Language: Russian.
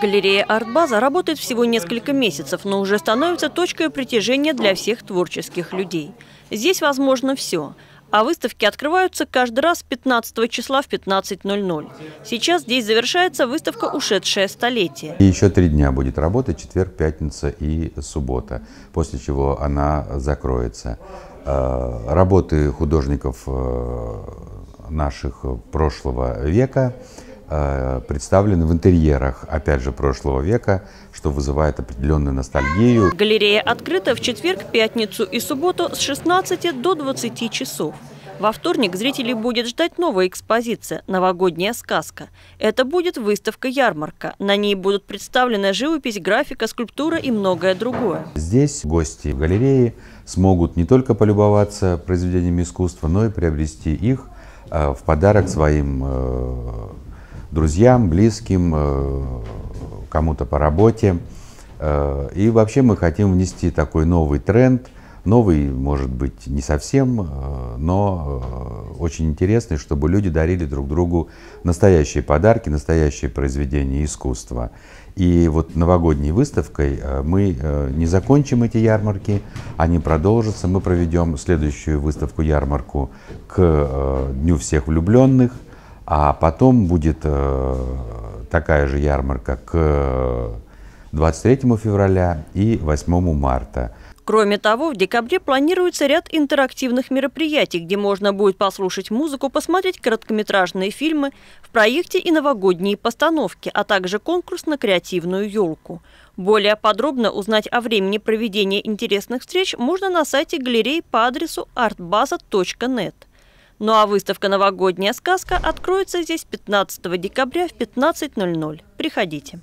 Галерея «Артбаза» работает всего несколько месяцев, но уже становится точкой притяжения для всех творческих людей. Здесь возможно все. А выставки открываются каждый раз 15 числа в 15.00. Сейчас здесь завершается выставка «Ушедшее столетие». И еще три дня будет работать, четверг, пятница и суббота, после чего она закроется. Э, работы художников э, наших прошлого века – Э, представлены в интерьерах, опять же, прошлого века, что вызывает определенную ностальгию. Галерея открыта в четверг, пятницу и субботу с 16 до 20 часов. Во вторник зрителей будет ждать новая экспозиция «Новогодняя сказка». Это будет выставка-ярмарка. На ней будут представлены живопись, графика, скульптура и многое другое. Здесь гости галереи смогут не только полюбоваться произведениями искусства, но и приобрести их э, в подарок своим э, друзьям, близким, э, кому-то по работе. Э, и вообще мы хотим внести такой новый тренд, новый, может быть, не совсем, э, но очень интересный, чтобы люди дарили друг другу настоящие подарки, настоящие произведения искусства. И вот новогодней выставкой мы не закончим эти ярмарки, они продолжатся. Мы проведем следующую выставку-ярмарку к Дню всех влюбленных – а потом будет э, такая же ярмарка к 23 э, февраля и 8 марта. Кроме того, в декабре планируется ряд интерактивных мероприятий, где можно будет послушать музыку, посмотреть короткометражные фильмы, в проекте и новогодние постановки, а также конкурс на креативную елку. Более подробно узнать о времени проведения интересных встреч можно на сайте галереи по адресу artbaza.net. Ну а выставка «Новогодняя сказка» откроется здесь 15 декабря в 15.00. Приходите.